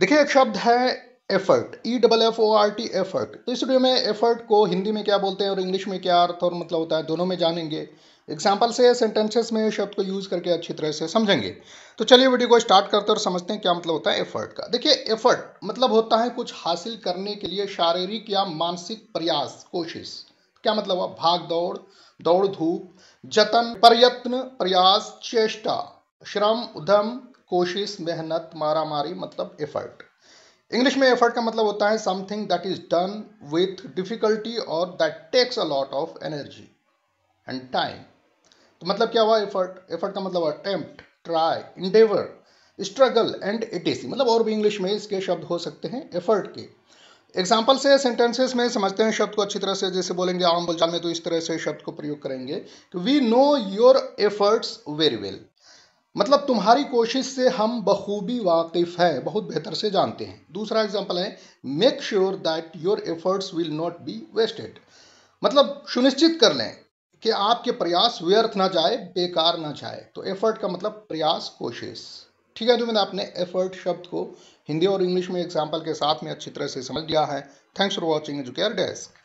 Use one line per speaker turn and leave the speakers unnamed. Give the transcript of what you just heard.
देखिए एक शब्द है effort E double F O R T effort तो इस वीडियो में एफर्ट को हिंदी में क्या बोलते हैं और इंग्लिश में क्या अर्थ और मतलब होता है दोनों में जानेंगे एग्जाम्पल से सेंटेंसेस में शब्द को यूज़ करके अच्छी तरह से समझेंगे तो चलिए वीडियो को स्टार्ट करते हैं और समझते हैं क्या मतलब होता है एफर्ट का देखिए एफर्ट मतलब होता है कुछ हासिल करने के लिए शारीरिक या मानसिक प्रयास कोशिश क्या मतलब हुआ भाग दौड़ दौड़ धूप जतन प्रयत्न प्रयास चेष्टा श्रम उद्यम कोशिश मेहनत मारामारी मतलब एफर्ट इंग्लिश में एफर्ट का मतलब होता है something that is done with difficulty और that takes a lot of energy and time तो मतलब क्या हुआ एफर्ट एफर्ट का मतलब attempt try endeavour struggle and ETC मतलब और भी इंग्लिश में इसके शब्द हो सकते हैं एफर्ट के एग्जाम्पल से सेंटेंसेस में समझते हैं शब्द को अच्छी तरह से जैसे बोलेंगे आम बोलचाल में तो इस तरह से शब्द को प्रयोग करेंगे we know your efforts very well मतलब तुम्हारी कोशिश से हम बखूबी वाकिफ हैं बहुत बेहतर से जानते हैं दूसरा एग्जाम्पल है make sure that your efforts will not be wasted मतलब सुनिश्चित कर लें कि आपके प्रयास व्यर्थ ना जाए बेकार ना जाए तो एफर्ट का मतलब प्रयास कोशिश ठीक है तो मैंने आपने एफर्ट शब्द को हिंदी और इंग्लिश में एग्जाम्पल के साथ में अच्छी तरह से समझ लिया है thanks for watching Educare desk